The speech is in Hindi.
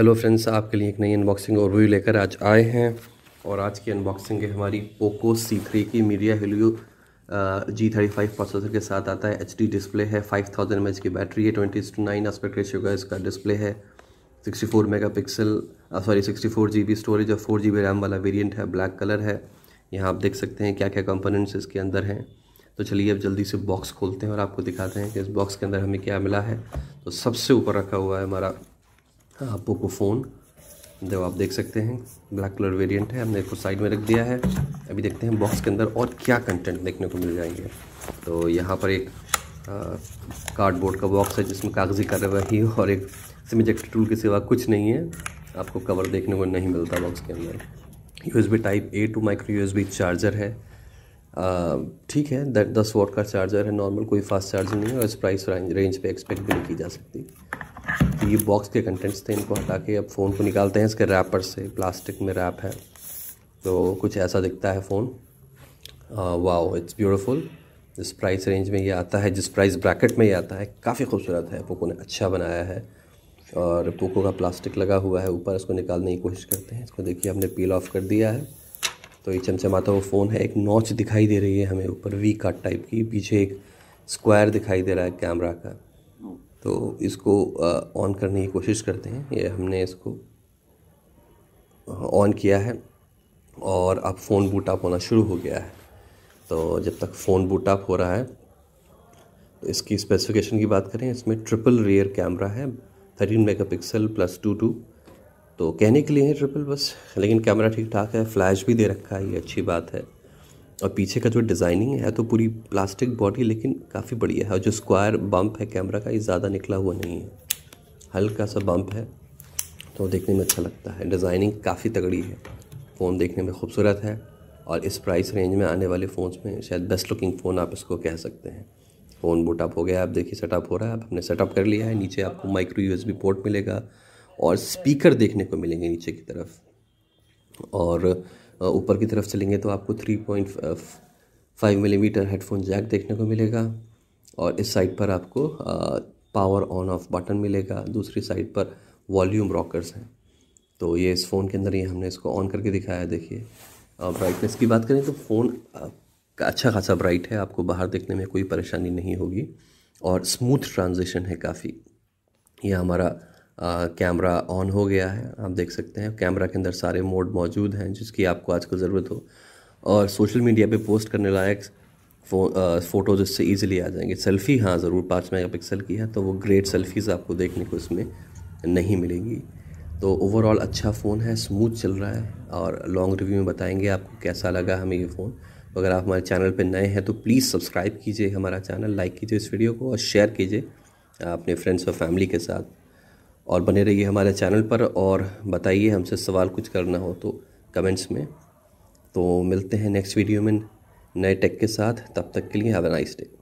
हेलो फ्रेंड्स आपके लिए एक नई अनबॉक्सिंग और व्यू लेकर आज आए हैं और आज की अनबॉक्सिंग है हमारी पोको सी थ्री की media Helio G thirty five processor के साथ आता है एच डी डिस्प्ले है फाइव थाउजेंड एम की बैटरी है twenty to nine aspect ratio का इसका डिस्प्ले है sixty four mega pixel sorry sixty four G B storage और फोर जी बी रैम वाला वेरियंट है ब्लैक कलर है यहाँ आप देख सकते हैं क्या क्या कंपोनेंट्स इसके अंदर हैं तो चलिए अब जल्दी से बॉक्स खोलते हैं और आपको दिखाते हैं कि इस बॉक्स के अंदर हमें क्या मिला है तो सबसे ऊपर रखा हुआ है हमारा पोको फ़ोन जो आप देख सकते हैं ब्लैक कलर वेरिएंट है हमने इसको साइड में रख दिया है अभी देखते हैं बॉक्स के अंदर और क्या कंटेंट देखने को मिल जाएंगे तो यहाँ पर एक कार्डबोर्ड का बॉक्स है जिसमें कागजी कार्यवाही और एक सिमजेक्ट टूल के सिवा कुछ नहीं है आपको कवर देखने को नहीं मिलता बॉक्स के अंदर B type A to micro U charger है ठीक है दस वोट का चार्जर है नॉर्मल कोई फास्ट चार्जिंग नहीं है और इस प्राइस रेंज पे एक्सपेक्ट भी नहीं की जा सकती तो ये बॉक्स के कंटेंट्स थे इनको हटा के अब फ़ोन को निकालते हैं इसके रैपर से प्लास्टिक में रैप है तो कुछ ऐसा दिखता है फ़ोन वाओ इट्स ब्यूटीफुल जिस प्राइस रेंज में ये आता है जिस प्राइस ब्रैकेट में ये आता है काफ़ी खूबसूरत है पोको ने अच्छा बनाया है और पोको का प्लास्टिक लगा हुआ है ऊपर इसको निकालने की कोशिश करते हैं इसको देखिए हमने पील ऑफ कर दिया है तो ये चमचमाता वो फ़ोन है एक नॉच दिखाई दे रही है हमें ऊपर वी काट टाइप की पीछे एक स्क्वायर दिखाई दे रहा है कैमरा का तो इसको ऑन करने की कोशिश करते हैं ये हमने इसको ऑन किया है और अब फ़ोन बूट अप होना शुरू हो गया है तो जब तक फ़ोन बूट अप हो रहा है तो इसकी स्पेसिफिकेशन की बात करें इसमें ट्रिपल रेयर कैमरा है thirteen megapixel plus two two तो कहने के लिए है ट्रिपल बस लेकिन कैमरा ठीक ठाक है फ्लैश भी दे रखा है ये अच्छी बात है और पीछे का जो डिज़ाइनिंग है तो पूरी प्लास्टिक बॉडी लेकिन काफ़ी बढ़िया है और जो स्क्वायर बम्प है कैमरा का ये ज़्यादा निकला हुआ नहीं है हल्का सा बम्प है तो देखने में अच्छा लगता है डिज़ाइनिंग काफ़ी तगड़ी है फ़ोन देखने में खूबसूरत है और इस प्राइस रेंज में आने वाले फ़ोन्स में शायद बेस्ट लुकिंग फ़ोन आप इसको कह सकते हैं फ़ोन बुटअप हो गया आप देखिए सेटअप हो रहा है आपने हमने सेटअप कर लिया है नीचे आपको माइक्रो यू पोर्ट मिलेगा और स्पीकर देखने को मिलेंगे नीचे की तरफ और ऊपर की तरफ चलेंगे तो आपको three point five millimetre headphone jack देखने को मिलेगा और इस साइड पर आपको पावर ऑन ऑफ बटन मिलेगा दूसरी साइड पर वॉल्यूम रॉकर्स हैं तो ये इस फ़ोन के अंदर ही हमने इसको ऑन करके दिखाया देखिए और ब्राइटनेस की बात करें तो फ़ोन का अच्छा खासा ब्राइट है आपको बाहर देखने में कोई परेशानी नहीं होगी और स्मूथ ट्रांजिशन है काफ़ी यह हमारा कैमरा ऑन हो गया है आप देख सकते हैं कैमरा के अंदर सारे मोड मौजूद हैं जिसकी आपको आजकल ज़रूरत हो और सोशल मीडिया पे पोस्ट करने लायक फो, फ़ोटोज़ इससे ईजिली आ जाएंगे सेल्फ़ी हाँ ज़रूर पाँच मेगापिक्सल की है तो वो ग्रेट सेल्फ़ीज़ आपको देखने को इसमें नहीं मिलेगी तो ओवरऑल अच्छा फ़ोन है स्मूथ चल रहा है और लॉन्ग रिव्यू में बताएंगे आपको कैसा लगा हमें ये फ़ोन तो अगर आप हमारे चैनल पर नए हैं तो प्लीज़ सब्सक्राइब कीजिए हमारा चैनल लाइक कीजिए इस वीडियो को और शेयर कीजिए अपने फ्रेंड्स और फैमिली के साथ और बने रहिए हमारे चैनल पर और बताइए हमसे सवाल कुछ करना हो तो कमेंट्स में तो मिलते हैं नेक्स्ट वीडियो में नए टेक के साथ तब तक के लिए हैव अ नाइस डे